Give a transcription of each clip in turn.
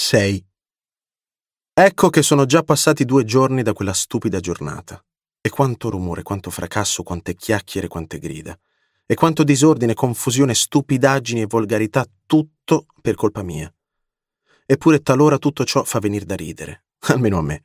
6. Ecco che sono già passati due giorni da quella stupida giornata. E quanto rumore, quanto fracasso, quante chiacchiere, quante grida. E quanto disordine, confusione, stupidaggini e volgarità, tutto per colpa mia. Eppure talora tutto ciò fa venir da ridere, almeno a me.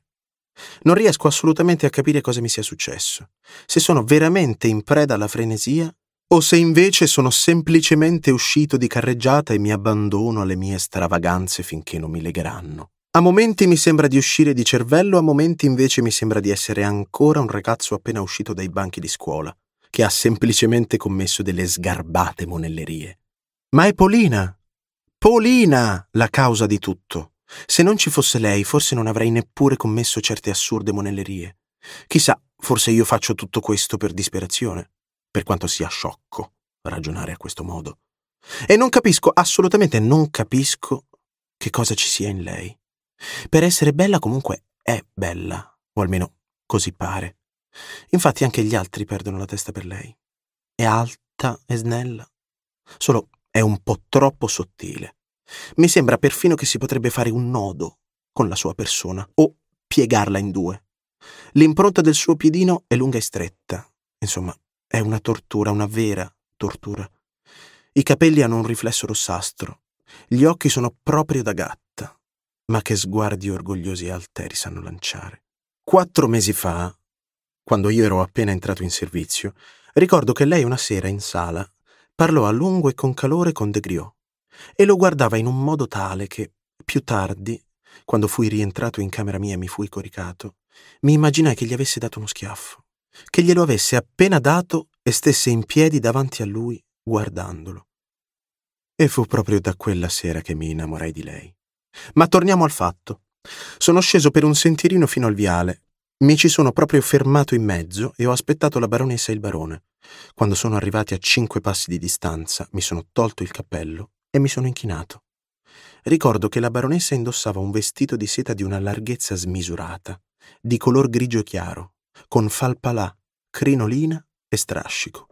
Non riesco assolutamente a capire cosa mi sia successo, se sono veramente in preda alla frenesia o se invece sono semplicemente uscito di carreggiata e mi abbandono alle mie stravaganze finché non mi legheranno. A momenti mi sembra di uscire di cervello, a momenti invece mi sembra di essere ancora un ragazzo appena uscito dai banchi di scuola, che ha semplicemente commesso delle sgarbate monellerie. Ma è Polina, Polina, la causa di tutto. Se non ci fosse lei, forse non avrei neppure commesso certe assurde monellerie. Chissà, forse io faccio tutto questo per disperazione per quanto sia sciocco ragionare a questo modo. E non capisco, assolutamente non capisco che cosa ci sia in lei. Per essere bella comunque è bella, o almeno così pare. Infatti anche gli altri perdono la testa per lei. È alta e snella, solo è un po' troppo sottile. Mi sembra perfino che si potrebbe fare un nodo con la sua persona o piegarla in due. L'impronta del suo piedino è lunga e stretta, insomma, è una tortura, una vera tortura. I capelli hanno un riflesso rossastro, gli occhi sono proprio da gatta. Ma che sguardi orgogliosi e alteri sanno lanciare. Quattro mesi fa, quando io ero appena entrato in servizio, ricordo che lei una sera in sala parlò a lungo e con calore con De Griot e lo guardava in un modo tale che, più tardi, quando fui rientrato in camera mia e mi fui coricato, mi immaginai che gli avesse dato uno schiaffo che glielo avesse appena dato e stesse in piedi davanti a lui guardandolo. E fu proprio da quella sera che mi innamorai di lei. Ma torniamo al fatto. Sono sceso per un sentierino fino al viale. Mi ci sono proprio fermato in mezzo e ho aspettato la baronessa e il barone. Quando sono arrivati a cinque passi di distanza, mi sono tolto il cappello e mi sono inchinato. Ricordo che la baronessa indossava un vestito di seta di una larghezza smisurata, di color grigio chiaro, con falpalà, crinolina e strascico.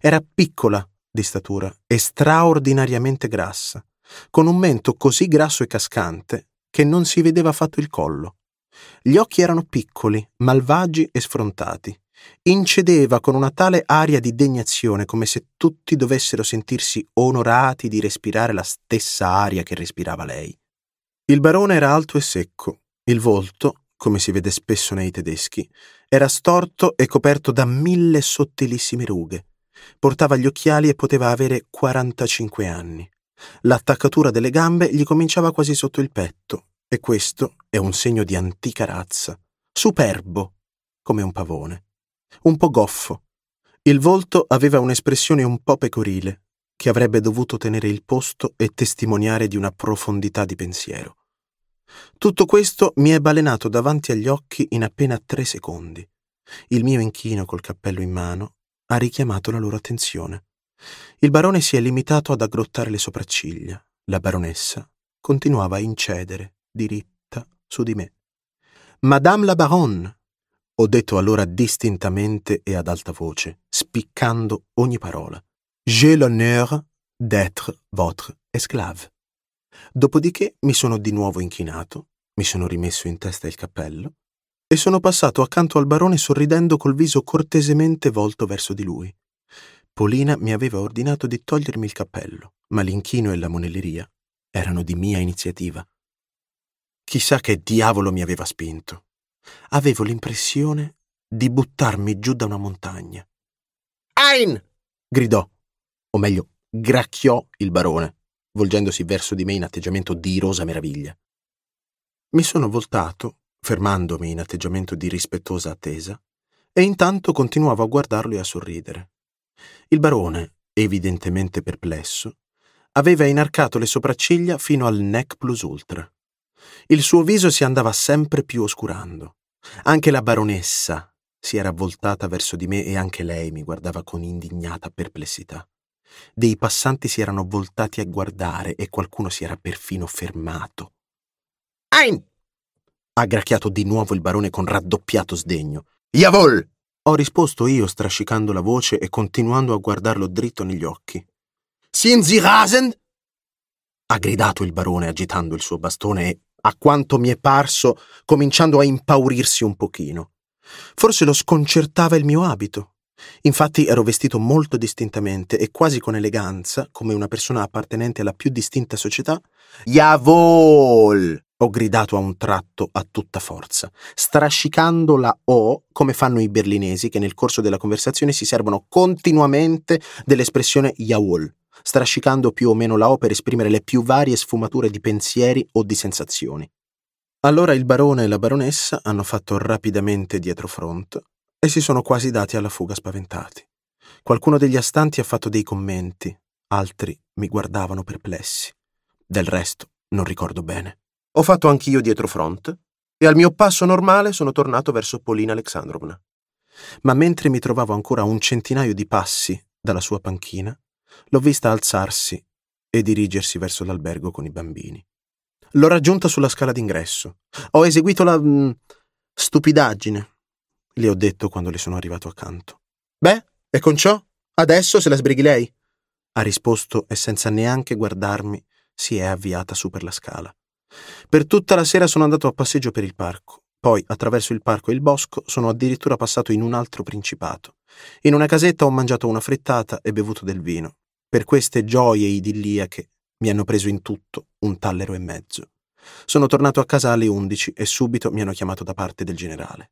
Era piccola di statura e straordinariamente grassa, con un mento così grasso e cascante che non si vedeva affatto il collo. Gli occhi erano piccoli, malvagi e sfrontati. Incedeva con una tale aria di degnazione come se tutti dovessero sentirsi onorati di respirare la stessa aria che respirava lei. Il barone era alto e secco, il volto, come si vede spesso nei tedeschi, era storto e coperto da mille sottilissime rughe. Portava gli occhiali e poteva avere 45 anni. L'attaccatura delle gambe gli cominciava quasi sotto il petto, e questo è un segno di antica razza. Superbo, come un pavone. Un po' goffo. Il volto aveva un'espressione un po' pecorile, che avrebbe dovuto tenere il posto e testimoniare di una profondità di pensiero. Tutto questo mi è balenato davanti agli occhi in appena tre secondi. Il mio inchino col cappello in mano ha richiamato la loro attenzione. Il barone si è limitato ad aggrottare le sopracciglia. La baronessa continuava a incedere, diritta, su di me. Madame la baronne, ho detto allora distintamente e ad alta voce, spiccando ogni parola. J'ai l'honneur d'être votre esclave. Dopodiché mi sono di nuovo inchinato, mi sono rimesso in testa il cappello e sono passato accanto al barone sorridendo col viso cortesemente volto verso di lui. Polina mi aveva ordinato di togliermi il cappello, ma l'inchino e la monelleria erano di mia iniziativa. Chissà che diavolo mi aveva spinto. Avevo l'impressione di buttarmi giù da una montagna. Ein! gridò, o meglio, gracchiò il barone volgendosi verso di me in atteggiamento di irosa meraviglia. Mi sono voltato, fermandomi in atteggiamento di rispettosa attesa, e intanto continuavo a guardarlo e a sorridere. Il barone, evidentemente perplesso, aveva inarcato le sopracciglia fino al neck plus ultra. Il suo viso si andava sempre più oscurando. Anche la baronessa si era voltata verso di me e anche lei mi guardava con indignata perplessità. Dei passanti si erano voltati a guardare e qualcuno si era perfino fermato. Ein! ha gracchiato di nuovo il barone con raddoppiato sdegno. Jawohl! ho risposto io strascicando la voce e continuando a guardarlo dritto negli occhi. Sind Sie rasend? ha gridato il barone agitando il suo bastone e, a quanto mi è parso, cominciando a impaurirsi un pochino. Forse lo sconcertava il mio abito. Infatti ero vestito molto distintamente e quasi con eleganza, come una persona appartenente alla più distinta società. Javol! ho gridato a un tratto a tutta forza, strascicando la O come fanno i berlinesi che nel corso della conversazione si servono continuamente dell'espressione Jaul, strascicando più o meno la O per esprimere le più varie sfumature di pensieri o di sensazioni. Allora il barone e la baronessa hanno fatto rapidamente dietro front e si sono quasi dati alla fuga spaventati. Qualcuno degli astanti ha fatto dei commenti, altri mi guardavano perplessi. Del resto non ricordo bene. Ho fatto anch'io dietro front e al mio passo normale sono tornato verso Polina Alexandrovna. Ma mentre mi trovavo ancora a un centinaio di passi dalla sua panchina, l'ho vista alzarsi e dirigersi verso l'albergo con i bambini. L'ho raggiunta sulla scala d'ingresso. Ho eseguito la mh, mm, stupidaggine le ho detto quando le sono arrivato accanto. Beh, e con ciò? Adesso se la sbrighi lei? Ha risposto e senza neanche guardarmi si è avviata su per la scala. Per tutta la sera sono andato a passeggio per il parco, poi attraverso il parco e il bosco sono addirittura passato in un altro principato. In una casetta ho mangiato una frittata e bevuto del vino. Per queste gioie idilliache mi hanno preso in tutto un tallero e mezzo. Sono tornato a casa alle 11 e subito mi hanno chiamato da parte del generale.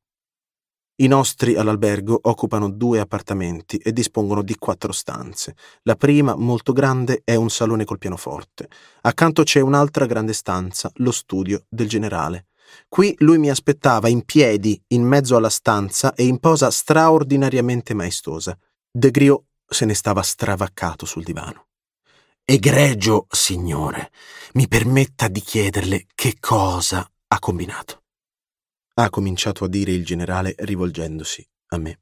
I nostri all'albergo occupano due appartamenti e dispongono di quattro stanze. La prima, molto grande, è un salone col pianoforte. Accanto c'è un'altra grande stanza, lo studio del generale. Qui lui mi aspettava in piedi, in mezzo alla stanza e in posa straordinariamente maestosa. De Griot se ne stava stravaccato sul divano. Egregio signore, mi permetta di chiederle che cosa ha combinato ha cominciato a dire il generale rivolgendosi a me.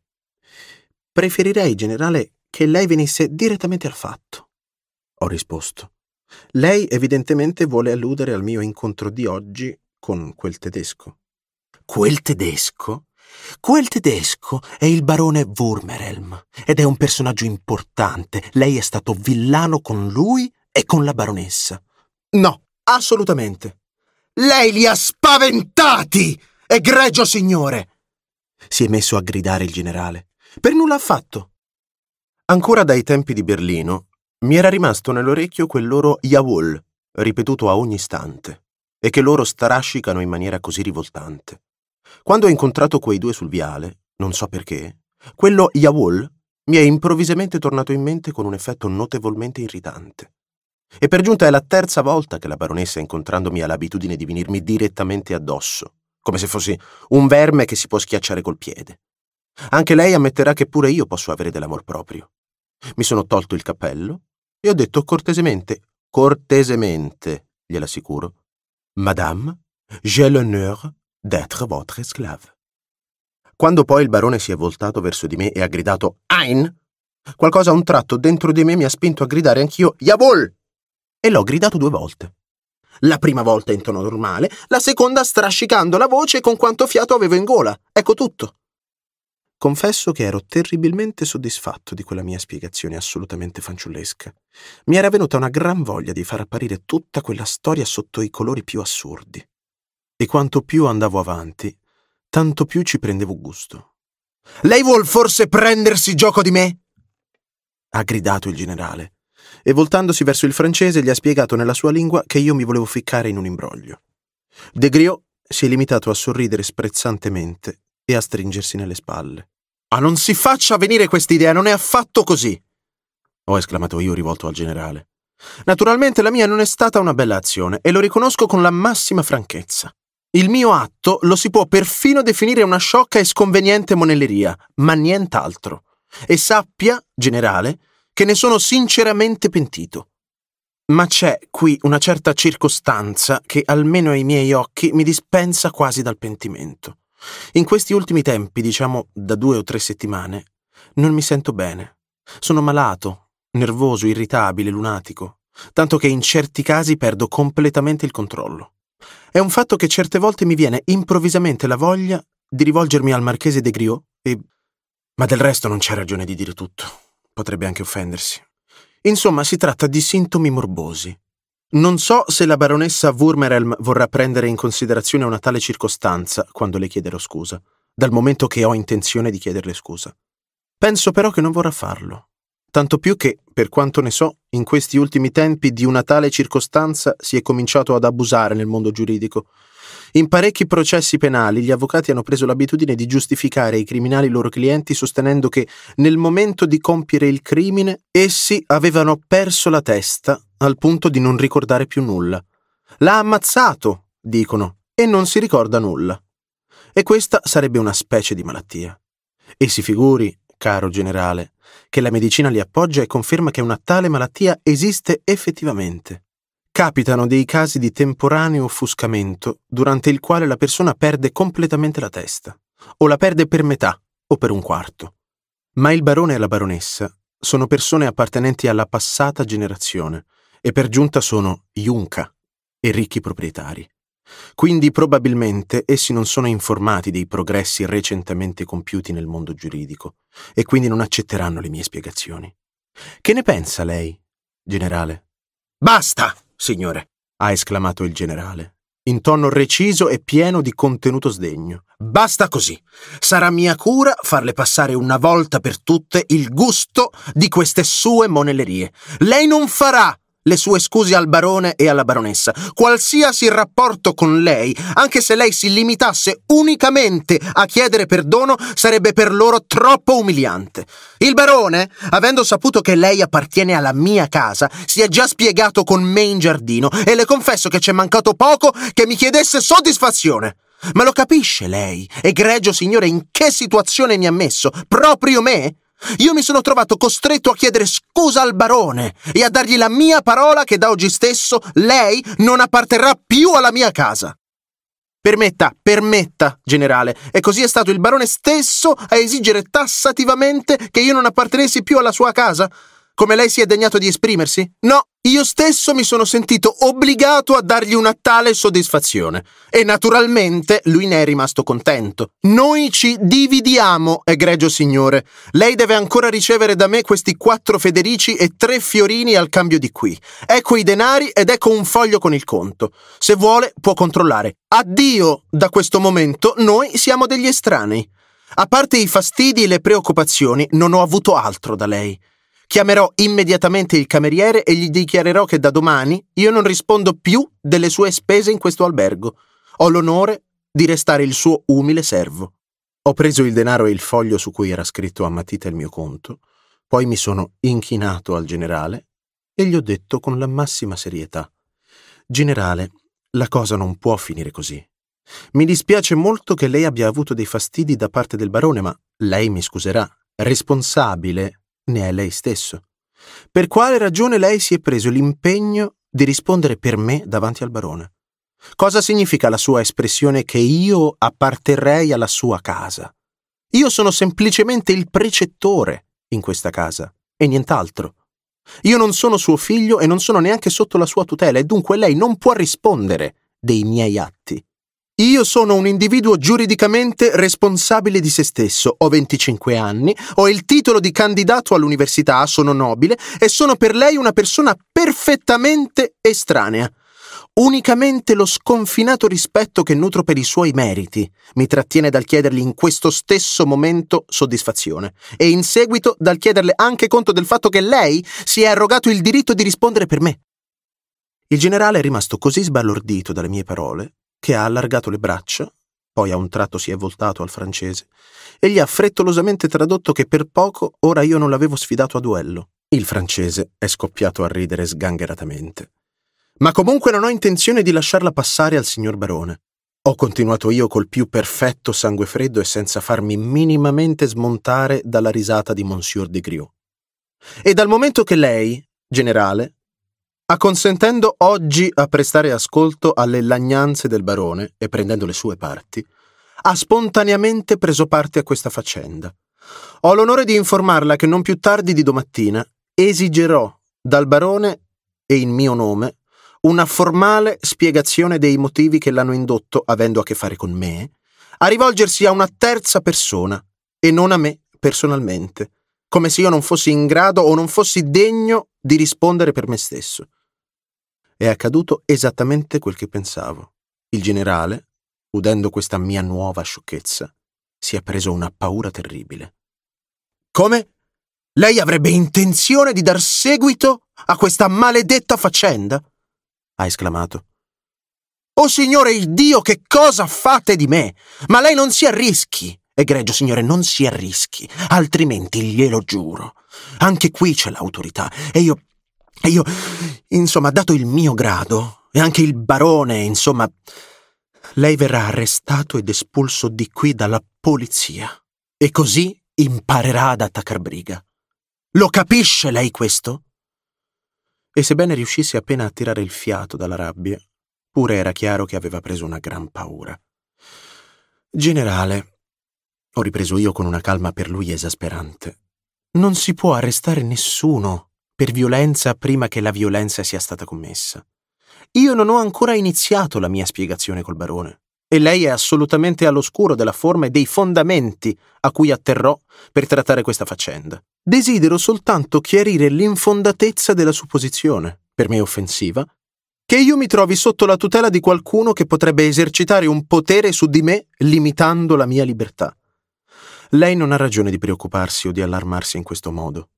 Preferirei, generale, che lei venisse direttamente al fatto. Ho risposto. Lei evidentemente vuole alludere al mio incontro di oggi con quel tedesco. Quel tedesco? Quel tedesco è il barone Wurmerelm ed è un personaggio importante. Lei è stato villano con lui e con la baronessa. No, assolutamente. Lei li ha spaventati! Egregio signore! si è messo a gridare il generale. Per nulla affatto. Ancora dai tempi di Berlino mi era rimasto nell'orecchio quel loro Jawohl, ripetuto a ogni istante, e che loro strascicano in maniera così rivoltante. Quando ho incontrato quei due sul viale, non so perché, quello Jawohl mi è improvvisamente tornato in mente con un effetto notevolmente irritante. E per giunta è la terza volta che la baronessa, incontrandomi, ha l'abitudine di venirmi direttamente addosso come se fossi un verme che si può schiacciare col piede. Anche lei ammetterà che pure io posso avere dell'amor proprio. Mi sono tolto il cappello e ho detto cortesemente, cortesemente, gliel'assicuro, Madame, j'ai l'honneur d'être votre esclave. Quando poi il barone si è voltato verso di me e ha gridato Ein, qualcosa a un tratto dentro di me mi ha spinto a gridare anch'io Jawohl! E l'ho gridato due volte. La prima volta in tono normale, la seconda strascicando la voce con quanto fiato avevo in gola. Ecco tutto. Confesso che ero terribilmente soddisfatto di quella mia spiegazione assolutamente fanciullesca. Mi era venuta una gran voglia di far apparire tutta quella storia sotto i colori più assurdi. E quanto più andavo avanti, tanto più ci prendevo gusto. Lei vuol forse prendersi gioco di me? ha gridato il generale, e voltandosi verso il francese gli ha spiegato nella sua lingua che io mi volevo ficcare in un imbroglio. De Griot si è limitato a sorridere sprezzantemente e a stringersi nelle spalle. Ma non si faccia venire quest'idea, non è affatto così! ho esclamato io rivolto al generale. Naturalmente la mia non è stata una bella azione e lo riconosco con la massima franchezza. Il mio atto lo si può perfino definire una sciocca e sconveniente monelleria, ma nient'altro. E sappia, generale, che ne sono sinceramente pentito. Ma c'è qui una certa circostanza che, almeno ai miei occhi, mi dispensa quasi dal pentimento. In questi ultimi tempi, diciamo da due o tre settimane, non mi sento bene. Sono malato, nervoso, irritabile, lunatico, tanto che in certi casi perdo completamente il controllo. È un fatto che certe volte mi viene improvvisamente la voglia di rivolgermi al marchese de Griot e... Ma del resto non c'è ragione di dire tutto potrebbe anche offendersi. Insomma, si tratta di sintomi morbosi. Non so se la baronessa Wurmerelm vorrà prendere in considerazione una tale circostanza quando le chiederò scusa, dal momento che ho intenzione di chiederle scusa. Penso però che non vorrà farlo. Tanto più che, per quanto ne so, in questi ultimi tempi di una tale circostanza si è cominciato ad abusare nel mondo giuridico, in parecchi processi penali gli avvocati hanno preso l'abitudine di giustificare i criminali loro clienti sostenendo che nel momento di compiere il crimine essi avevano perso la testa al punto di non ricordare più nulla. L'ha ammazzato, dicono, e non si ricorda nulla. E questa sarebbe una specie di malattia. E si figuri, caro generale, che la medicina li appoggia e conferma che una tale malattia esiste effettivamente capitano dei casi di temporaneo offuscamento durante il quale la persona perde completamente la testa, o la perde per metà o per un quarto. Ma il barone e la baronessa sono persone appartenenti alla passata generazione e per giunta sono Junca e ricchi proprietari. Quindi probabilmente essi non sono informati dei progressi recentemente compiuti nel mondo giuridico e quindi non accetteranno le mie spiegazioni. Che ne pensa lei, generale? Basta! signore, ha esclamato il generale, in tono reciso e pieno di contenuto sdegno. Basta così. Sarà mia cura farle passare una volta per tutte il gusto di queste sue monellerie. Lei non farà le sue scuse al barone e alla baronessa. Qualsiasi rapporto con lei, anche se lei si limitasse unicamente a chiedere perdono, sarebbe per loro troppo umiliante. Il barone, avendo saputo che lei appartiene alla mia casa, si è già spiegato con me in giardino e le confesso che ci è mancato poco che mi chiedesse soddisfazione. Ma lo capisce lei, egregio signore, in che situazione mi ha messo? Proprio me? Io mi sono trovato costretto a chiedere scusa al barone e a dargli la mia parola che da oggi stesso lei non apparterrà più alla mia casa. Permetta, permetta, generale. E così è stato il barone stesso a esigere tassativamente che io non appartenessi più alla sua casa come lei si è degnato di esprimersi? No, io stesso mi sono sentito obbligato a dargli una tale soddisfazione. E naturalmente lui ne è rimasto contento. Noi ci dividiamo, egregio signore. Lei deve ancora ricevere da me questi quattro federici e tre fiorini al cambio di qui. Ecco i denari ed ecco un foglio con il conto. Se vuole può controllare. Addio! Da questo momento noi siamo degli estranei. A parte i fastidi e le preoccupazioni, non ho avuto altro da lei. Chiamerò immediatamente il cameriere e gli dichiarerò che da domani io non rispondo più delle sue spese in questo albergo. Ho l'onore di restare il suo umile servo. Ho preso il denaro e il foglio su cui era scritto a matita il mio conto, poi mi sono inchinato al generale e gli ho detto con la massima serietà: Generale, la cosa non può finire così. Mi dispiace molto che lei abbia avuto dei fastidi da parte del barone, ma lei mi scuserà. Responsabile ne è lei stesso. Per quale ragione lei si è preso l'impegno di rispondere per me davanti al barone? Cosa significa la sua espressione che io apparterrei alla sua casa? Io sono semplicemente il precettore in questa casa e nient'altro. Io non sono suo figlio e non sono neanche sotto la sua tutela e dunque lei non può rispondere dei miei atti. Io sono un individuo giuridicamente responsabile di se stesso, ho 25 anni, ho il titolo di candidato all'università, sono nobile e sono per lei una persona perfettamente estranea. Unicamente lo sconfinato rispetto che nutro per i suoi meriti mi trattiene dal chiedergli in questo stesso momento soddisfazione e in seguito dal chiederle anche conto del fatto che lei si è arrogato il diritto di rispondere per me. Il generale è rimasto così sbalordito dalle mie parole che ha allargato le braccia, poi a un tratto si è voltato al francese, e gli ha frettolosamente tradotto che per poco ora io non l'avevo sfidato a duello. Il francese è scoppiato a ridere sgangheratamente. Ma comunque non ho intenzione di lasciarla passare al signor barone. Ho continuato io col più perfetto sangue freddo e senza farmi minimamente smontare dalla risata di Monsieur de Griot. E dal momento che lei, generale, Acconsentendo oggi a prestare ascolto alle lagnanze del barone e prendendo le sue parti, ha spontaneamente preso parte a questa faccenda. Ho l'onore di informarla che non più tardi di domattina esigerò dal barone e in mio nome una formale spiegazione dei motivi che l'hanno indotto, avendo a che fare con me, a rivolgersi a una terza persona e non a me personalmente, come se io non fossi in grado o non fossi degno di rispondere per me stesso. È accaduto esattamente quel che pensavo. Il generale, udendo questa mia nuova sciocchezza, si è preso una paura terribile. Come? Lei avrebbe intenzione di dar seguito a questa maledetta faccenda? ha esclamato. Oh Signore il Dio, che cosa fate di me? Ma lei non si arrischi, egregio Signore, non si arrischi, altrimenti glielo giuro anche qui c'è l'autorità. E io... E io... Insomma, dato il mio grado, e anche il barone, insomma... Lei verrà arrestato ed espulso di qui dalla polizia. E così imparerà ad attaccar briga. Lo capisce lei questo? E sebbene riuscisse appena a tirare il fiato dalla rabbia, pure era chiaro che aveva preso una gran paura. Generale, ho ripreso io con una calma per lui esasperante. Non si può arrestare nessuno per violenza prima che la violenza sia stata commessa. Io non ho ancora iniziato la mia spiegazione col barone e lei è assolutamente all'oscuro della forma e dei fondamenti a cui atterrò per trattare questa faccenda. Desidero soltanto chiarire l'infondatezza della supposizione, per me offensiva, che io mi trovi sotto la tutela di qualcuno che potrebbe esercitare un potere su di me limitando la mia libertà. Lei non ha ragione di preoccuparsi o di allarmarsi in questo modo.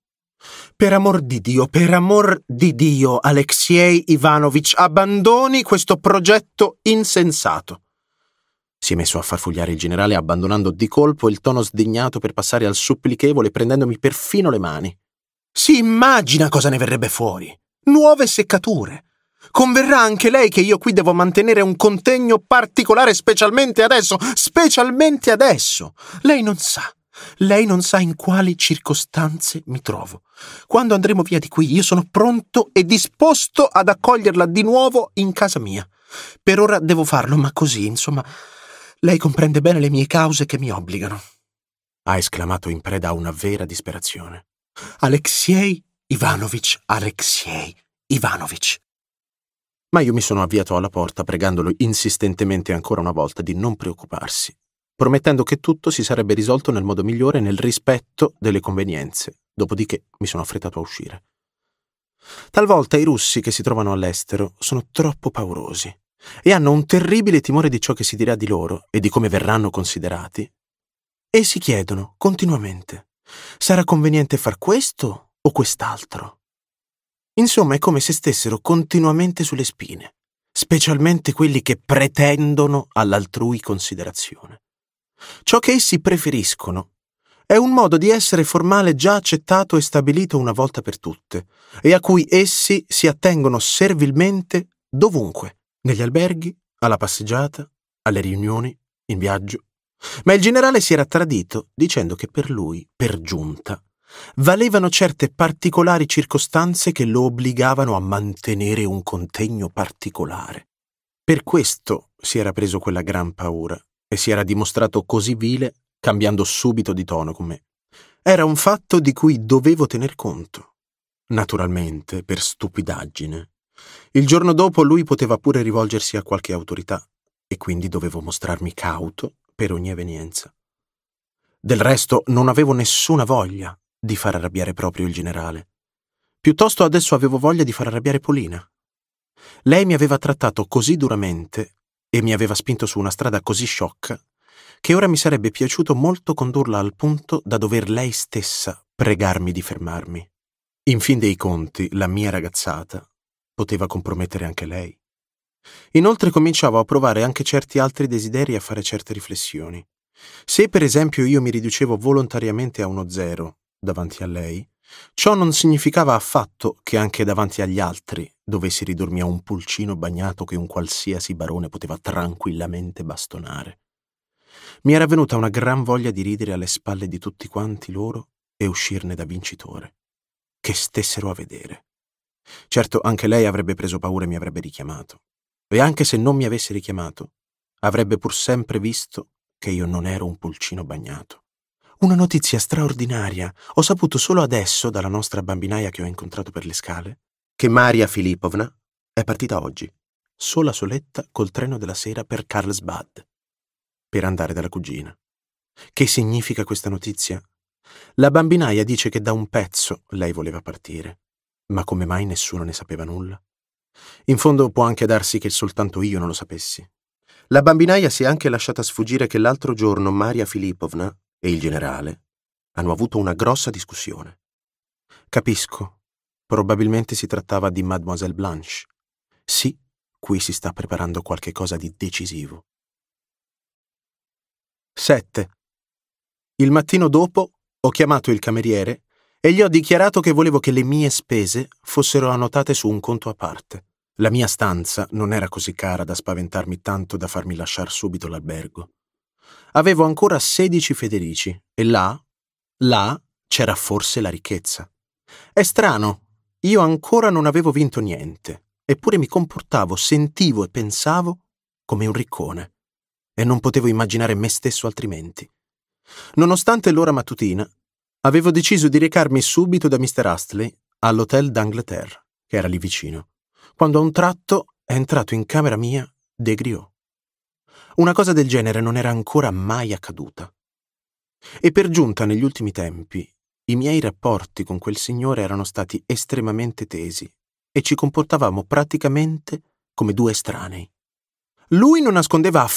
Per amor di Dio, per amor di Dio, Alexei Ivanovich, abbandoni questo progetto insensato. Si è messo a far fugliare il generale abbandonando di colpo il tono sdegnato per passare al supplichevole prendendomi perfino le mani. Si immagina cosa ne verrebbe fuori. Nuove seccature, Converrà anche lei che io qui devo mantenere un contegno particolare specialmente adesso, specialmente adesso. Lei non sa. Lei non sa in quali circostanze mi trovo. Quando andremo via di qui, io sono pronto e disposto ad accoglierla di nuovo in casa mia. Per ora devo farlo, ma così, insomma, lei comprende bene le mie cause che mi obbligano. Ha esclamato in preda a una vera disperazione. Alexei Ivanovich, Alexei Ivanovich ma io mi sono avviato alla porta pregandolo insistentemente ancora una volta di non preoccuparsi, promettendo che tutto si sarebbe risolto nel modo migliore nel rispetto delle convenienze, dopodiché mi sono affrettato a uscire. Talvolta i russi che si trovano all'estero sono troppo paurosi e hanno un terribile timore di ciò che si dirà di loro e di come verranno considerati, e si chiedono continuamente, sarà conveniente far questo o quest'altro? Insomma, è come se stessero continuamente sulle spine, specialmente quelli che pretendono all'altrui considerazione. Ciò che essi preferiscono è un modo di essere formale già accettato e stabilito una volta per tutte, e a cui essi si attengono servilmente dovunque, negli alberghi, alla passeggiata, alle riunioni, in viaggio. Ma il generale si era tradito dicendo che per lui, per giunta, valevano certe particolari circostanze che lo obbligavano a mantenere un contegno particolare. Per questo si era preso quella gran paura e si era dimostrato così vile, cambiando subito di tono con me. Era un fatto di cui dovevo tener conto. Naturalmente, per stupidaggine. Il giorno dopo lui poteva pure rivolgersi a qualche autorità, e quindi dovevo mostrarmi cauto per ogni evenienza. Del resto non avevo nessuna voglia di far arrabbiare proprio il generale. Piuttosto adesso avevo voglia di far arrabbiare Polina. Lei mi aveva trattato così duramente e mi aveva spinto su una strada così sciocca che ora mi sarebbe piaciuto molto condurla al punto da dover lei stessa pregarmi di fermarmi. In fin dei conti, la mia ragazzata poteva compromettere anche lei. Inoltre cominciavo a provare anche certi altri desideri e a fare certe riflessioni. Se per esempio io mi riducevo volontariamente a uno zero davanti a lei, ciò non significava affatto che anche davanti agli altri dovessi si ridormia un pulcino bagnato che un qualsiasi barone poteva tranquillamente bastonare. Mi era venuta una gran voglia di ridere alle spalle di tutti quanti loro e uscirne da vincitore. Che stessero a vedere. Certo, anche lei avrebbe preso paura e mi avrebbe richiamato. E anche se non mi avesse richiamato, avrebbe pur sempre visto che io non ero un pulcino bagnato. Una notizia straordinaria. Ho saputo solo adesso dalla nostra bambinaia che ho incontrato per le scale che Maria Filipovna è partita oggi, sola soletta col treno della sera per Karlsbad, per andare dalla cugina. Che significa questa notizia? La bambinaia dice che da un pezzo lei voleva partire, ma come mai nessuno ne sapeva nulla? In fondo può anche darsi che soltanto io non lo sapessi. La bambinaia si è anche lasciata sfuggire che l'altro giorno Maria Filipovna e il generale hanno avuto una grossa discussione. Capisco. Probabilmente si trattava di Mademoiselle Blanche. Sì, qui si sta preparando qualche cosa di decisivo. 7. Il mattino dopo ho chiamato il cameriere e gli ho dichiarato che volevo che le mie spese fossero annotate su un conto a parte. La mia stanza non era così cara da spaventarmi tanto da farmi lasciare subito l'albergo avevo ancora 16 Federici e là, là c'era forse la ricchezza. È strano, io ancora non avevo vinto niente, eppure mi comportavo, sentivo e pensavo come un riccone, e non potevo immaginare me stesso altrimenti. Nonostante l'ora mattutina, avevo deciso di recarmi subito da Mr. Astley all'hotel d'Angleterre, che era lì vicino, quando a un tratto è entrato in camera mia De Griot. Una cosa del genere non era ancora mai accaduta. E per giunta negli ultimi tempi, i miei rapporti con quel signore erano stati estremamente tesi e ci comportavamo praticamente come due estranei. Lui non nascondeva affatto